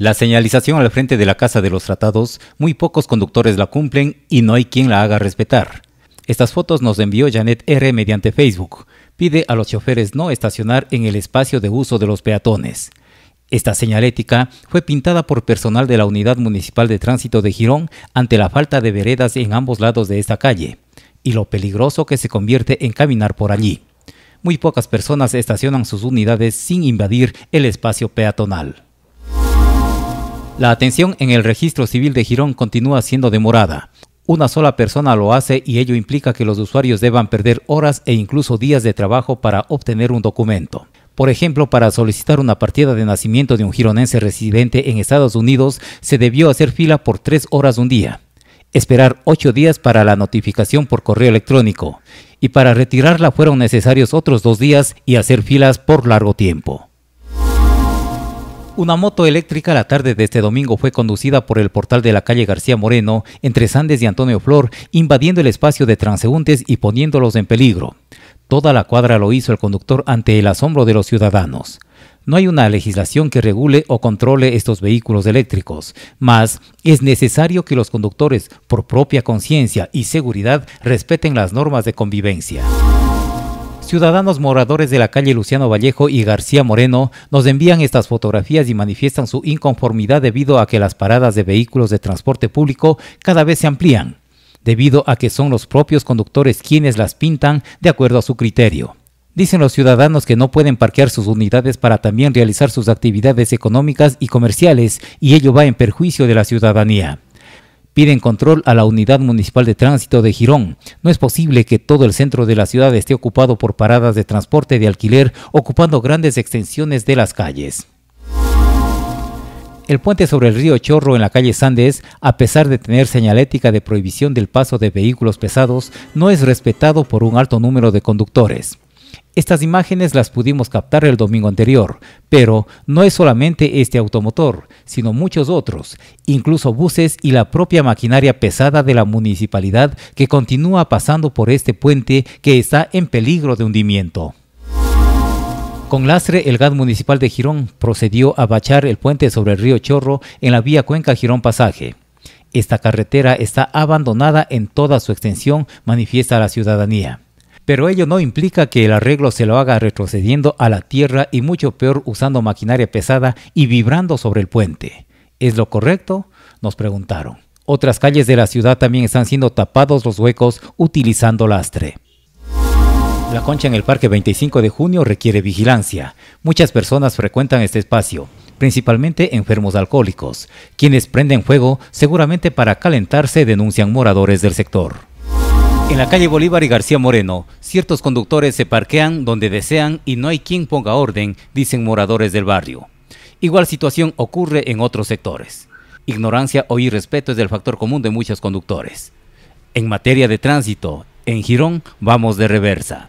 La señalización al frente de la Casa de los Tratados, muy pocos conductores la cumplen y no hay quien la haga respetar. Estas fotos nos envió Janet R. mediante Facebook. Pide a los choferes no estacionar en el espacio de uso de los peatones. Esta señalética fue pintada por personal de la Unidad Municipal de Tránsito de Girón ante la falta de veredas en ambos lados de esta calle y lo peligroso que se convierte en caminar por allí. Muy pocas personas estacionan sus unidades sin invadir el espacio peatonal. La atención en el registro civil de Girón continúa siendo demorada. Una sola persona lo hace y ello implica que los usuarios deban perder horas e incluso días de trabajo para obtener un documento. Por ejemplo, para solicitar una partida de nacimiento de un gironense residente en Estados Unidos, se debió hacer fila por tres horas un día, esperar ocho días para la notificación por correo electrónico, y para retirarla fueron necesarios otros dos días y hacer filas por largo tiempo. Una moto eléctrica la tarde de este domingo fue conducida por el portal de la calle García Moreno entre Sandes y Antonio Flor, invadiendo el espacio de transeúntes y poniéndolos en peligro. Toda la cuadra lo hizo el conductor ante el asombro de los ciudadanos. No hay una legislación que regule o controle estos vehículos eléctricos, Más, es necesario que los conductores, por propia conciencia y seguridad, respeten las normas de convivencia. Ciudadanos moradores de la calle Luciano Vallejo y García Moreno nos envían estas fotografías y manifiestan su inconformidad debido a que las paradas de vehículos de transporte público cada vez se amplían, debido a que son los propios conductores quienes las pintan de acuerdo a su criterio. Dicen los ciudadanos que no pueden parquear sus unidades para también realizar sus actividades económicas y comerciales y ello va en perjuicio de la ciudadanía piden control a la Unidad Municipal de Tránsito de Girón. No es posible que todo el centro de la ciudad esté ocupado por paradas de transporte de alquiler ocupando grandes extensiones de las calles. El puente sobre el río Chorro en la calle Sandes, a pesar de tener señalética de prohibición del paso de vehículos pesados, no es respetado por un alto número de conductores. Estas imágenes las pudimos captar el domingo anterior, pero no es solamente este automotor, sino muchos otros, incluso buses y la propia maquinaria pesada de la municipalidad que continúa pasando por este puente que está en peligro de hundimiento. Con lastre, el GAD municipal de Girón procedió a bachar el puente sobre el río Chorro en la vía Cuenca Girón Pasaje. Esta carretera está abandonada en toda su extensión, manifiesta la ciudadanía pero ello no implica que el arreglo se lo haga retrocediendo a la tierra y mucho peor usando maquinaria pesada y vibrando sobre el puente. ¿Es lo correcto? Nos preguntaron. Otras calles de la ciudad también están siendo tapados los huecos utilizando lastre. La concha en el parque 25 de junio requiere vigilancia. Muchas personas frecuentan este espacio, principalmente enfermos alcohólicos. Quienes prenden fuego, seguramente para calentarse, denuncian moradores del sector. En la calle Bolívar y García Moreno, ciertos conductores se parquean donde desean y no hay quien ponga orden, dicen moradores del barrio. Igual situación ocurre en otros sectores. Ignorancia o irrespeto es el factor común de muchos conductores. En materia de tránsito, en Girón vamos de reversa.